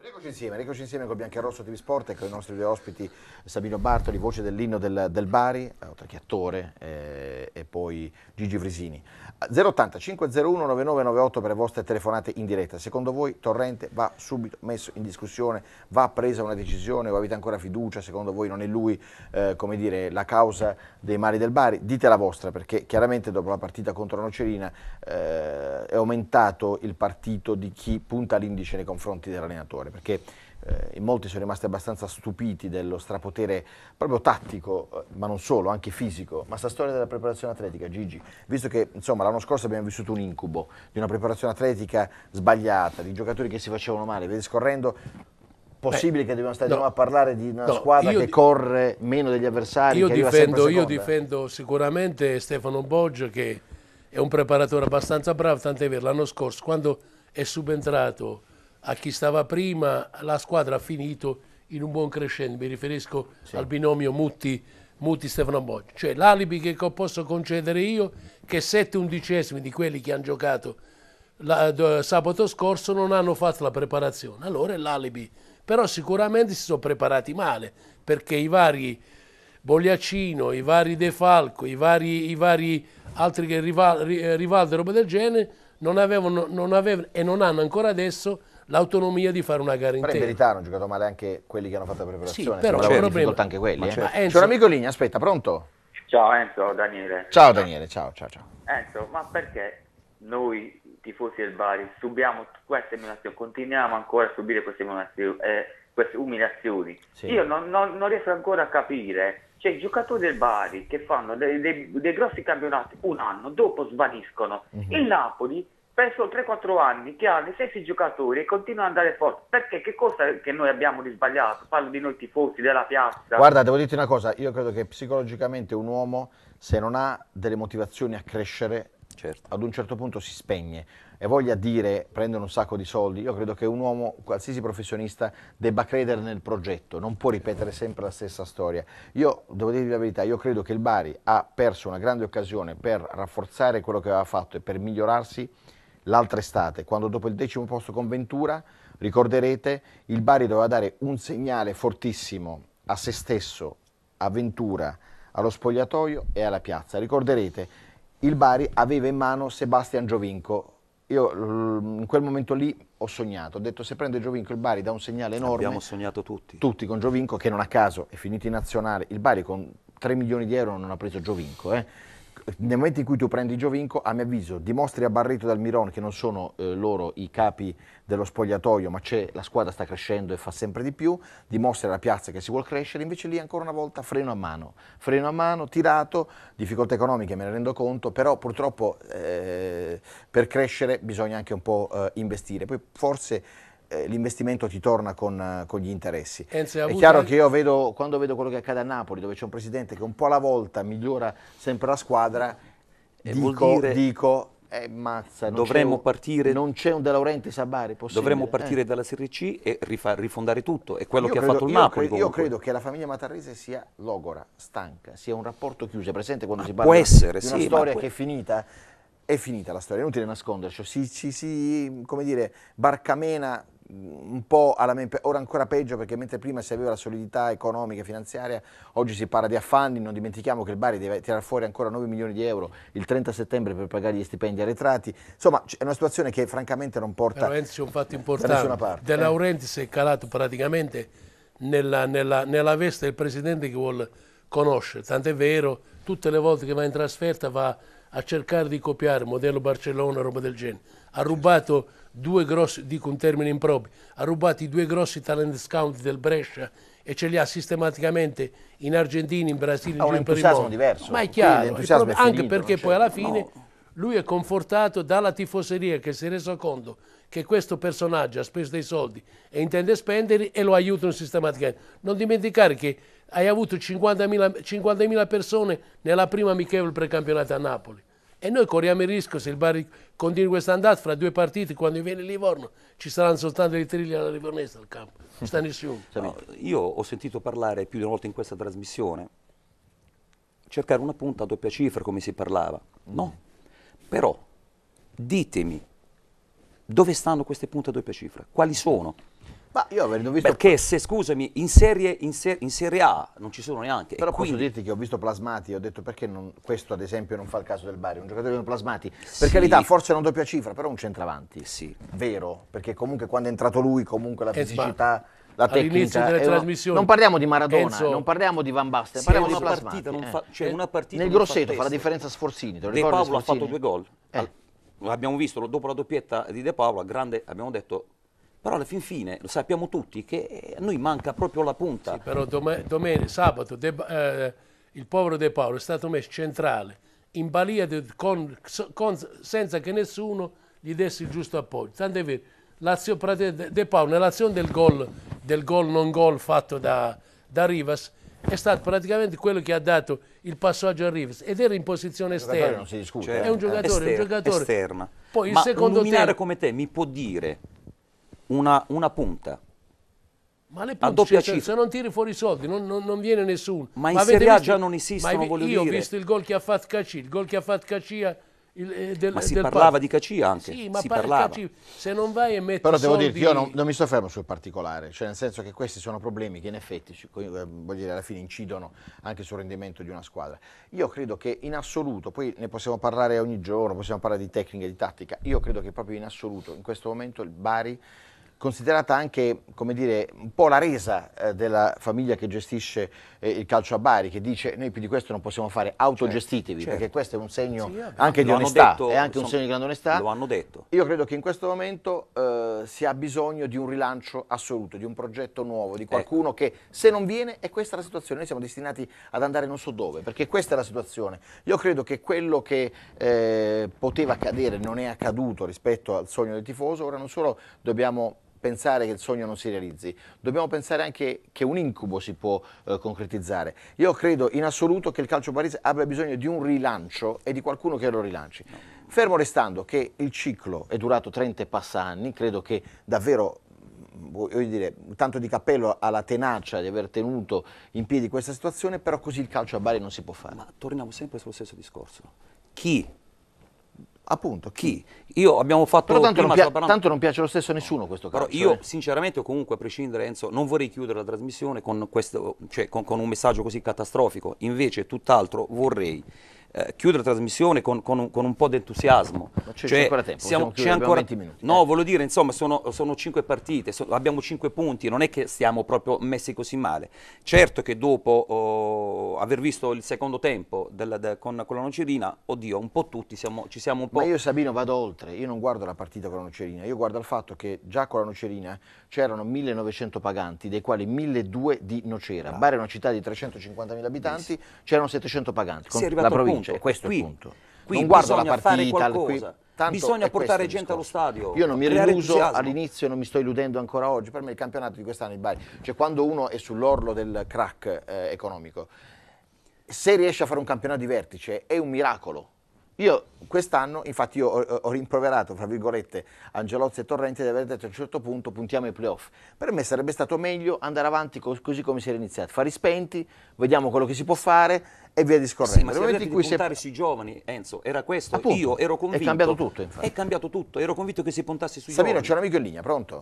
Rieccoci insieme, rieccoci insieme con Biancarosso TV Sport e con i nostri due ospiti Sabino Bartoli, voce dell'inno del, del, Bari, eh, oltre che attore, eh, e poi Gigi Frisini. 080 501 9998 per le vostre telefonate in diretta. Secondo voi Torrente va subito messo in discussione, va presa una decisione o avete ancora fiducia? Secondo voi non è lui eh, dire, la causa dei mali del Bari? Dite la vostra perché chiaramente dopo la partita contro Nocerina eh, è aumentato il partito di chi punta l'indice nei confronti dell'allenatore giocare, perché eh, in molti sono rimasti abbastanza stupiti dello strapotere proprio tattico, eh, ma non solo, anche fisico. Ma sta storia della preparazione atletica, Gigi, visto che insomma l'anno scorso abbiamo vissuto un incubo di una preparazione atletica sbagliata, di giocatori che si facevano male, vedi scorrendo, possibile Beh, che dobbiamo stare no, a parlare di una no, squadra che corre meno degli avversari? Io, difendo, io difendo, sicuramente Stefano Boggio che è un preparatore abbastanza bravo, tant'è vero l'anno scorso quando è subentrato a chi stava prima, la squadra ha finito in un buon crescendo, mi riferisco sì. al binomio Mutti, Mutti Stefano Bocci, cioè l'alibi che posso concedere io che 7 undicesimi di quelli che hanno giocato la, sabato scorso non hanno fatto la preparazione, allora è l'alibi, però sicuramente si sono preparati male perché i vari Bogliaccino, i vari De Falco, i vari, i vari altri che Rivaldo e roba del genere non avevano, non avevano e non hanno ancora adesso l'autonomia di fare una gara intera. in verità hanno giocato male anche quelli che hanno fatto la preparazione. Sì, però c'è un problema. anche quelli. Ma eh. C'è Enzo... un amico lì, aspetta, pronto? Ciao Enzo, Daniele. Ciao Daniele, ciao, ciao, ciao. Enzo, ma perché noi tifosi del Bari subiamo queste emulazioni, continuiamo ancora a subire queste emulazioni? Eh, queste umiliazioni. Sì. Io non, non, non, riesco ancora a capire. C'è cioè, i giocatori del Bari che fanno dei, dei, dei grossi campionati un anno, dopo svaniscono. Mm-hmm. Il Napoli spesso 3-4 anni che ha gli stessi giocatori e continua ad andare forte. Perché che cosa che noi abbiamo di sbagliato? Parlo di noi tifosi, della piazza. Guarda, devo dirti una cosa, io credo che psicologicamente un uomo se non ha delle motivazioni a crescere, certo. ad un certo punto si spegne e voglia dire prendere un sacco di soldi, io credo che un uomo, qualsiasi professionista, debba credere nel progetto, non può ripetere sempre la stessa storia. Io devo dirvi la verità, io credo che il Bari ha perso una grande occasione per rafforzare quello che aveva fatto e per migliorarsi l'altra estate, quando dopo il decimo posto con Ventura, ricorderete, il Bari doveva dare un segnale fortissimo a se stesso, a Ventura, allo spogliatoio e alla piazza. Ricorderete, il Bari aveva in mano Sebastian Giovinco. Io in quel momento lì ho sognato, ho detto se prende Giovinco il Bari dà un segnale enorme. Abbiamo sognato tutti. Tutti con Giovinco che non a caso è finito in nazionale. Il Bari con 3 milioni di euro non ha preso Giovinco. Eh nel momento in cui tu prendi Giovinco, a mio avviso, dimostri a Barreto e Almiron che non sono eh, loro i capi dello spogliatoio, ma c'è la squadra sta crescendo e fa sempre di più, dimostri alla piazza che si vuole crescere, invece lì ancora una volta freno a mano, freno a mano, tirato, difficoltà economiche me ne rendo conto, però purtroppo eh, per crescere bisogna anche un po' eh, investire. Poi forse eh, l'investimento ti torna con, eh, con gli interessi. è chiaro che io vedo, quando vedo quello che accade a Napoli, dove c'è un presidente che un po' alla volta migliora sempre la squadra, e dico, dire... dico eh, mazza, dovremmo un, partire. Non c'è un De Laurenti Sabari. Possibile. Dovremmo eh. partire eh. dalla Serie C e rifa, rifondare tutto. È quello io che credo, ha fatto il Napoli. Credo, io credo che la famiglia Matarrese sia logora, stanca, sia un rapporto chiuso. È presente quando ma ah, si parla essere, di una sì, storia che è finita? È finita la storia, è inutile nasconderci. Si, si, si come dire, barcamena un po' alla mente, ora ancora peggio perché mentre prima si aveva la solidità economica e finanziaria, oggi si parla di affanni, non dimentichiamo che il Bari deve tirare fuori ancora 9 milioni di euro il 30 settembre per pagare gli stipendi arretrati, insomma è una situazione che francamente non porta Però eh, un fatto importante, da nessuna parte. De eh. Laurenti eh. si è calato praticamente nella, nella, nella veste del presidente che vuole conoscere, tant'è vero, tutte le volte che va in trasferta va a cercare di copiare modello Barcellona, roba del genere, ha rubato due grossi, dico un termine improprio, ha rubato i due grossi talent scout del Brescia e ce li ha sistematicamente in Argentina, in Brasile, in un Ma entusiasmo diverso. Ma è chiaro, è proprio, è anche perché poi alla fine no. lui è confortato dalla tifoseria che si è reso conto che questo personaggio ha speso dei soldi e intende spenderli e lo aiutano sistematicamente. Non dimenticare che hai avuto 50.000 50 persone nella prima amichevole precampionata a Napoli e noi corriamo il rischio, se il Bari continua questa andata, fra due partite quando viene Livorno, ci saranno soltanto i trilli alla Livornese al campo, non sta nessuno. Cioè, no, io ho sentito parlare più di una volta in questa trasmissione, cercare una punta a doppia cifra come si parlava, no? Però ditemi dove stanno queste punte a doppia cifra, quali sono? Ma io avendo visto... Perché se, scusami, in serie, in, ser in serie A non ci sono neanche. Però quindi... posso dirti che ho visto Plasmati e ho detto perché non, questo ad esempio non fa il caso del Bari, un giocatore come Plasmati, per sì. carità forse non doppia cifra, però un centravanti. Sì. Vero, perché comunque quando è entrato lui comunque la eh, fisicità... La tecnica, delle trasmissioni. Non parliamo di Maradona, Enzo... non parliamo di Van Basten, parliamo di una Plasmati. Partita, eh. fa, cioè eh, una partita Nel grosseto fa la differenza Sforzini, te lo De ricordi Paolo Sforzini? ha fatto due gol. Eh. L'abbiamo visto dopo la doppietta di De Paola, grande, abbiamo detto però alla fin fine lo sappiamo tutti che eh, a noi manca proprio la punta. Sì, però domen- domen- sabato de- eh, il povero De Paolo è stato messo centrale, in balia de- con, con, senza che nessuno gli desse il giusto appoggio. Tant'è vero, Lazio, De Paolo nell'azione del gol, del gol non gol fatto da, da Rivas, è stato praticamente quello che ha dato il passaggio a Rivas ed era in posizione esterna. Non si discute. Cioè, è eh. un giocatore, esterna, un giocatore. Esterna. Poi Ma il secondo un luminare tempo... come te mi può dire una, una punta. Ma le punte, a doppia cioè, se non tiri fuori i soldi non, non, non viene nessuno. Ma, ma in Serie A già non esistono, voglio io dire. Io ho visto il gol che ha fatto Caci, il gol che ha fatto Caci eh, del, ma si del parlava Parma. di Cacia anche. Sì, ma si parlava. Cacia, se non vai e metti Però devo soldi... dirti, io non, non, mi sto fermo sul particolare, cioè nel senso che questi sono problemi che in effetti, eh, voglio dire, alla fine incidono anche sul rendimento di una squadra. Io credo che in assoluto, poi ne possiamo parlare ogni giorno, possiamo parlare di tecnica, di tattica, io credo che proprio in assoluto, in questo momento il Bari considerata anche dire, un po' la resa eh, della famiglia che gestisce eh, il calcio a Bari, che dice noi più di questo non possiamo fare, certo, autogestitevi, certo, perché certo. questo è un segno sì, anche di onestà, detto, è anche insomma, un segno di grande onestà. Lo hanno detto. Io credo che in questo momento eh, si ha bisogno di un rilancio assoluto, di un progetto nuovo, di qualcuno ecco. che se non viene è questa la situazione, noi siamo destinati ad andare non so dove, perché questa è la situazione. Io credo che quello che eh, poteva accadere non è accaduto rispetto al sogno del tifoso, ora non solo dobbiamo pensare che il sogno non si realizzi, dobbiamo pensare anche che un incubo si può eh, concretizzare. Io credo in assoluto che il calcio Parisi abbia bisogno di un rilancio e di qualcuno che lo rilanci. Fermo restando che il ciclo è durato 30 e passa anni, credo che davvero mm, voglio dire, tanto di cappello alla tenacia di aver tenuto in piedi questa situazione, però così il calcio a Bari non si può fare. Ma torniamo sempre sullo stesso discorso. Chi Appunto, chi? Mm. Io abbiamo fatto Però tanto, non, pia tanto non piace lo stesso a nessuno questo caso. Però io eh. sinceramente comunque a prescindere Enzo non vorrei chiudere la trasmissione con, questo, cioè, con, con un messaggio così catastrofico, invece tutt'altro vorrei eh, chiudere la trasmissione con, con, un, con un, po' di entusiasmo. Cioè, c'è, ancora tempo, siamo, c'è ancora, 20 minuti. No, eh. voglio dire, insomma, sono, sono 5 partite, so, abbiamo cinque punti, non è che stiamo proprio messi così male. Certo che dopo oh, aver visto il secondo tempo del, del, con, con, la Nocerina, oddio, un po' tutti siamo, ci siamo un po'... Ma io Sabino vado oltre, io non guardo la partita con la Nocerina, io guardo il fatto che già con la Nocerina c'erano 1900 paganti, dei quali 1200 di Nocera. Ah. Bari è una città di 350.000 abitanti, c'erano 700 paganti. Con la provincia punto, certo, è questo qui, il punto. Qui non guardo la partita, qui, bisogna portare gente allo stadio. Io non mi ero illuso all'inizio, non mi sto illudendo ancora oggi, per me il campionato di quest'anno è il Bari, cioè quando uno è sull'orlo del crack eh, economico, se riesce a fare un campionato di vertice è un miracolo io quest'anno, infatti, io ho, ho, rimproverato, fra virgolette, Angelozzi e Torrenti di aver detto a un certo punto puntiamo ai playoff. Per me sarebbe stato meglio andare avanti così come si era iniziato, fare spenti, vediamo quello che si può fare e via discorrendo. Sì, ma se avete di puntare sui giovani, Enzo, era questo, Appunto, io ero convinto... È cambiato tutto, infatti. È cambiato tutto, ero convinto che si puntasse sui Sabino, giovani. Sabino, c'è un amico in linea, pronto?